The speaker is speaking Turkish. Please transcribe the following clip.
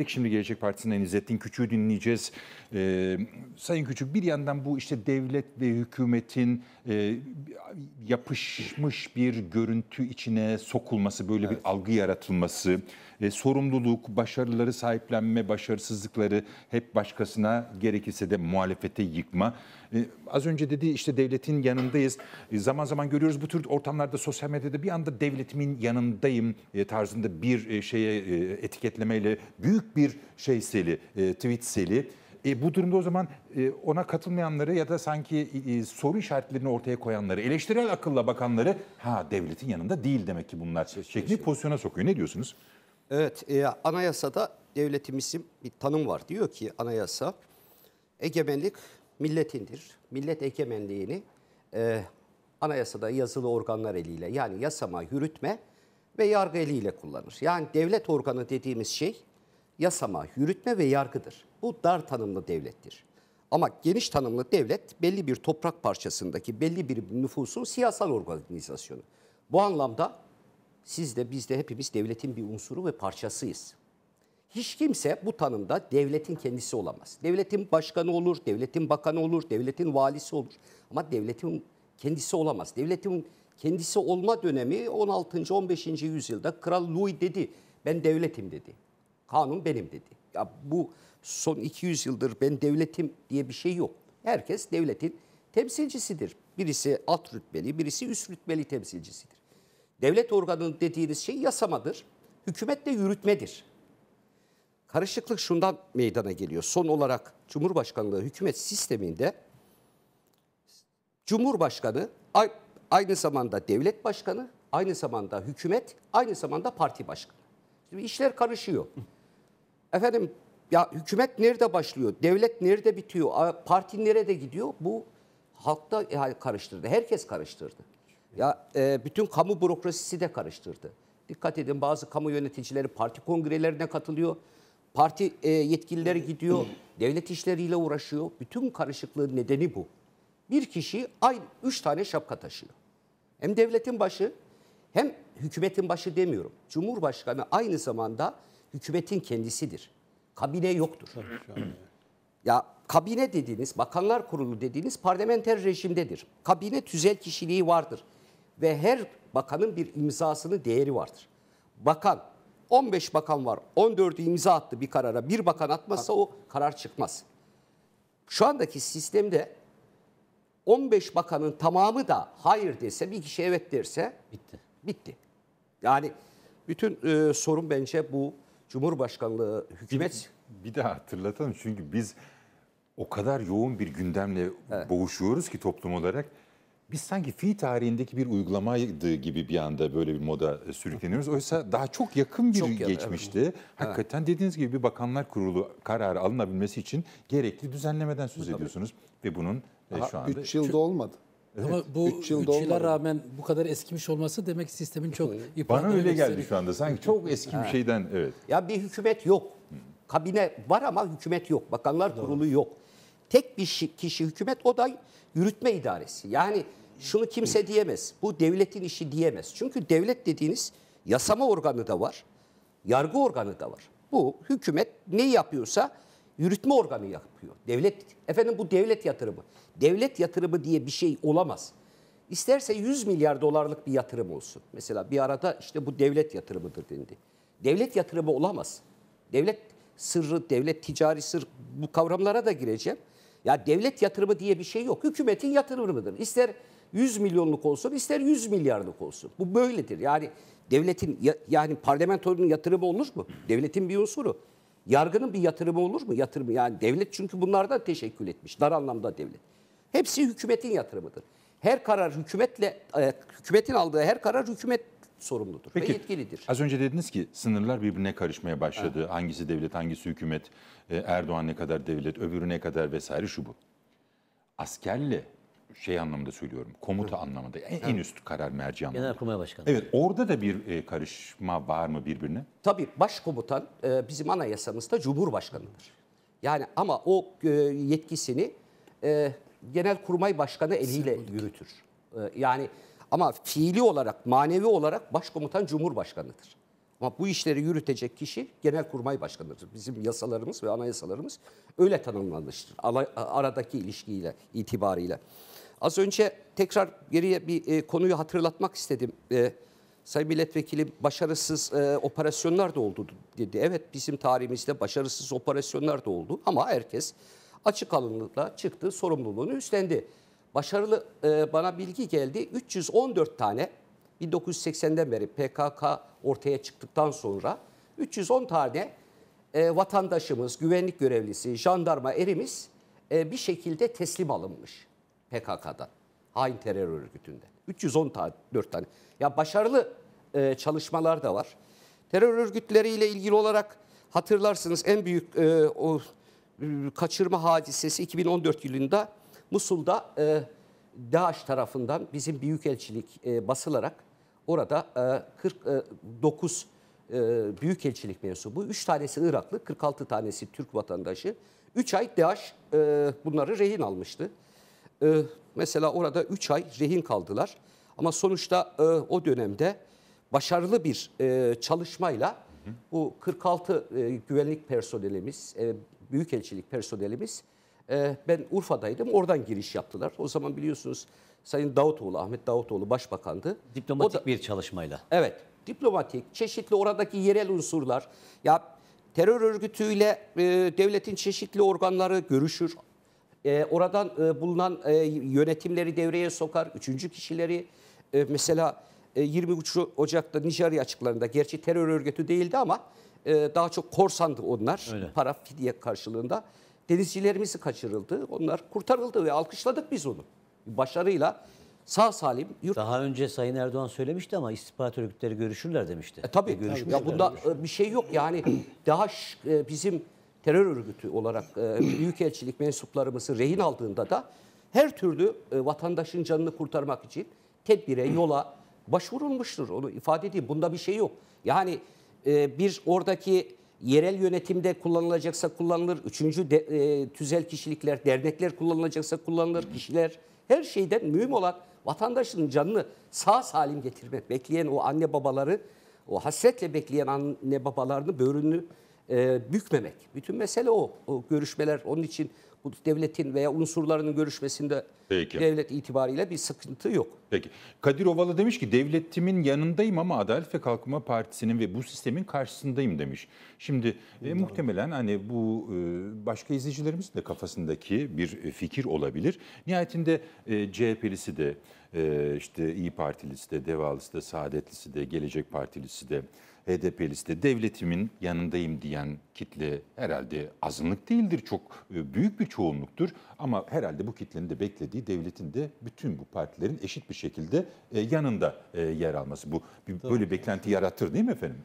Bir şimdi Gelecek Partisi'nden İzzettin Küçük'ü dinleyeceğiz. Ee, Sayın Küçük bir yandan bu işte devlet ve hükümetin e, yapışmış bir görüntü içine sokulması, böyle evet. bir algı yaratılması, e, sorumluluk, başarıları sahiplenme, başarısızlıkları hep başkasına gerekirse de muhalefete yıkma. E, az önce dedi işte devletin yanındayız. E, zaman zaman görüyoruz bu tür ortamlarda sosyal medyada bir anda devletimin yanındayım e, tarzında bir e, şeye e, etiketlemeyle büyük bir şey seli, e, tweet seli. E, bu durumda o zaman e, ona katılmayanları ya da sanki e, e soru işaretlerini ortaya koyanları, eleştirel akılla bakanları ha devletin yanında değil demek ki bunlar şey, şey, şey. şeklinde pozisyona sokuyor. Ne diyorsunuz? Evet, e, anayasada devletimizin bir tanım var. Diyor ki anayasa egemenlik milletindir. Millet egemenliğini e, anayasada yazılı organlar eliyle yani yasama, yürütme ve yargı eliyle kullanır. Yani devlet organı dediğimiz şey yasama, yürütme ve yargıdır. Bu dar tanımlı devlettir. Ama geniş tanımlı devlet belli bir toprak parçasındaki belli bir nüfusun siyasal organizasyonu. Bu anlamda siz de biz de hepimiz devletin bir unsuru ve parçasıyız. Hiç kimse bu tanımda devletin kendisi olamaz. Devletin başkanı olur, devletin bakanı olur, devletin valisi olur. Ama devletin kendisi olamaz. Devletin kendisi olma dönemi 16. 15. yüzyılda Kral Louis dedi, ben devletim dedi. Kanun benim dedi. Ya bu son 200 yıldır ben devletim diye bir şey yok. Herkes devletin temsilcisidir. Birisi alt rütbeli, birisi üst rütbeli temsilcisidir. Devlet organının dediğiniz şey yasamadır. Hükümet de yürütmedir. Karışıklık şundan meydana geliyor. Son olarak Cumhurbaşkanlığı hükümet sisteminde Cumhurbaşkanı aynı zamanda devlet başkanı, aynı zamanda hükümet, aynı zamanda parti başkanı. Şimdi işler karışıyor. Efendim ya hükümet nerede başlıyor? Devlet nerede bitiyor? Parti nerede gidiyor? Bu halkta e, karıştırdı. Herkes karıştırdı. Ya e, bütün kamu bürokrasisi de karıştırdı. Dikkat edin bazı kamu yöneticileri parti kongrelerine katılıyor. Parti e, yetkilileri gidiyor. devlet işleriyle uğraşıyor. Bütün karışıklığın nedeni bu. Bir kişi aynı üç tane şapka taşıyor. Hem devletin başı hem hükümetin başı demiyorum. Cumhurbaşkanı aynı zamanda hükümetin kendisidir. Kabine yoktur. ya kabine dediğiniz, bakanlar kurulu dediğiniz parlamenter rejimdedir. Kabine tüzel kişiliği vardır. Ve her bakanın bir imzasının değeri vardır. Bakan, 15 bakan var, 14'ü imza attı bir karara. Bir bakan atmazsa o karar çıkmaz. Şu andaki sistemde 15 bakanın tamamı da hayır dese, bir kişi evet derse bitti. Bitti. Yani bütün e, sorun bence bu. Cumhurbaşkanlığı hükümet... Bir daha hatırlatalım çünkü biz o kadar yoğun bir gündemle evet. boğuşuyoruz ki toplum olarak. Biz sanki fi tarihindeki bir uygulamaydı gibi bir anda böyle bir moda sürükleniyoruz. Oysa daha çok yakın bir çok geçmişti. Evet. Hakikaten dediğiniz gibi bir Bakanlar Kurulu kararı alınabilmesi için gerekli düzenlemeden söz Tabii. ediyorsunuz. Ve bunun e, Aha, şu anda... 3 yılda olmadı. Evet, Ama bu üç yıla olmadı. rağmen bu kadar eskimiş olması demek sistemin çok yıprandığını Bana öyle geldi gösteriyor. şu anda. Sanki çok eski bir şeyden evet. Ya bir hükümet yok. Kabine var ama hükümet yok. Bakanlar kurulu yok. Tek bir kişi hükümet o da yürütme idaresi. Yani şunu kimse diyemez. Bu devletin işi diyemez. Çünkü devlet dediğiniz yasama organı da var. Yargı organı da var. Bu hükümet ne yapıyorsa yürütme organı yapıyor. Devlet, efendim bu devlet yatırımı. Devlet yatırımı diye bir şey olamaz. İsterse 100 milyar dolarlık bir yatırım olsun. Mesela bir arada işte bu devlet yatırımıdır dendi. Devlet yatırımı olamaz. Devlet sırrı, devlet ticari sır bu kavramlara da gireceğim. Ya devlet yatırımı diye bir şey yok. Hükümetin yatırımıdır. İster 100 milyonluk olsun, ister 100 milyarlık olsun. Bu böyledir. Yani devletin yani parlamentonun yatırımı olur mu? Devletin bir unsuru. Yargının bir yatırımı olur mu? Yatırımı yani devlet çünkü bunlardan teşekkül etmiş. Dar anlamda devlet. Hepsi hükümetin yatırımıdır. Her karar hükümetle, e, hükümetin aldığı her karar hükümet sorumludur Peki, ve yetkilidir. Az önce dediniz ki sınırlar birbirine karışmaya başladı. Evet. Hangisi devlet, hangisi hükümet, e, Erdoğan ne kadar devlet, öbürü ne kadar vesaire şu bu. Askerle şey anlamında söylüyorum. Komuta Hı. anlamında. En, en üst karar merci anlamında. Genelkurmay Başkanı. Evet orada da bir e, karışma var mı birbirine? Tabii başkomutan e, bizim anayasamızda Cumhurbaşkanı'dır. Yani ama o e, yetkisini e, Genelkurmay Başkanı eliyle yürütür. E, yani ama fiili olarak, manevi olarak başkomutan Cumhurbaşkanı'dır. Ama bu işleri yürütecek kişi Genelkurmay Başkanı'dır. Bizim yasalarımız ve anayasalarımız öyle tanımlanmıştır. Aradaki ilişkiyle, itibarıyla. Az önce tekrar geriye bir e, konuyu hatırlatmak istedim. E, Sayın Milletvekili başarısız e, operasyonlar da oldu dedi. Evet bizim tarihimizde başarısız operasyonlar da oldu ama herkes açık alınlıkla çıktı, sorumluluğunu üstlendi. Başarılı e, bana bilgi geldi 314 tane 1980'den beri PKK ortaya çıktıktan sonra 310 tane e, vatandaşımız, güvenlik görevlisi, jandarma erimiz e, bir şekilde teslim alınmış. PKK'da, hain terör örgütünde, 310 tane, 4 tane. Ya başarılı e, çalışmalar da var. Terör örgütleriyle ilgili olarak hatırlarsınız en büyük e, o e, kaçırma hadisesi 2014 yılında Musul'da e, DAEŞ tarafından bizim büyükelçilik e, basılarak orada e, 49 e, e, büyükelçilik mensubu, 3 tanesi Iraklı, 46 tanesi Türk vatandaşı 3 ay DAEŞ e, bunları rehin almıştı e, mesela orada 3 ay rehin kaldılar. Ama sonuçta e, o dönemde başarılı bir e, çalışmayla hı hı. bu 46 e, güvenlik personelimiz, e, büyükelçilik personelimiz e, ben Urfa'daydım oradan giriş yaptılar. O zaman biliyorsunuz Sayın Davutoğlu, Ahmet Davutoğlu başbakandı. Diplomatik da, bir çalışmayla. Evet, diplomatik, çeşitli oradaki yerel unsurlar. Ya terör örgütüyle e, devletin çeşitli organları görüşür e, oradan e, bulunan e, yönetimleri devreye sokar, üçüncü kişileri e, mesela e, 23 Ocak'ta Nijerya açıklarında gerçi terör örgütü değildi ama e, daha çok korsandı onlar Öyle. para fidye karşılığında. Denizcilerimizi kaçırıldı, onlar kurtarıldı ve alkışladık biz onu başarıyla sağ salim yurt. Daha önce Sayın Erdoğan söylemişti ama istihbarat örgütleri görüşürler demişti. E, tabii. E, ya bunda görüşürler. E, bir şey yok yani daha e, bizim terör örgütü olarak e, büyükelçilik mensuplarımızı rehin aldığında da her türlü e, vatandaşın canını kurtarmak için tedbire, yola başvurulmuştur. Onu ifade edeyim. Bunda bir şey yok. Yani e, bir oradaki yerel yönetimde kullanılacaksa kullanılır. Üçüncü de, e, tüzel kişilikler, dernekler kullanılacaksa kullanılır. Kişiler her şeyden mühim olan vatandaşın canını sağ salim getirmek. Bekleyen o anne babaları, o hasretle bekleyen anne babalarını, böğrünü e, bükmemek. Bütün mesele o. o görüşmeler onun için bu devletin veya unsurlarının görüşmesinde Peki. devlet itibariyle bir sıkıntı yok. Peki. Kadir Ovalı demiş ki devletimin yanındayım ama Adalet ve Kalkınma Partisi'nin ve bu sistemin karşısındayım demiş. Şimdi e, muhtemelen hani bu e, başka izleyicilerimizin de kafasındaki bir e, fikir olabilir. Nihayetinde e, CHP'lisi de e, işte İyi Partilisi de, Devalisi da Saadetlisi de, Gelecek Partilisi de HDP de devletimin yanındayım diyen kitle herhalde azınlık değildir. Çok e, büyük bir çoğunluktur. Ama herhalde bu kitlenin de beklediği devletin de bütün bu partilerin eşit bir şekilde e, yanında e, yer alması. Bu böyle beklenti yaratır değil mi efendim?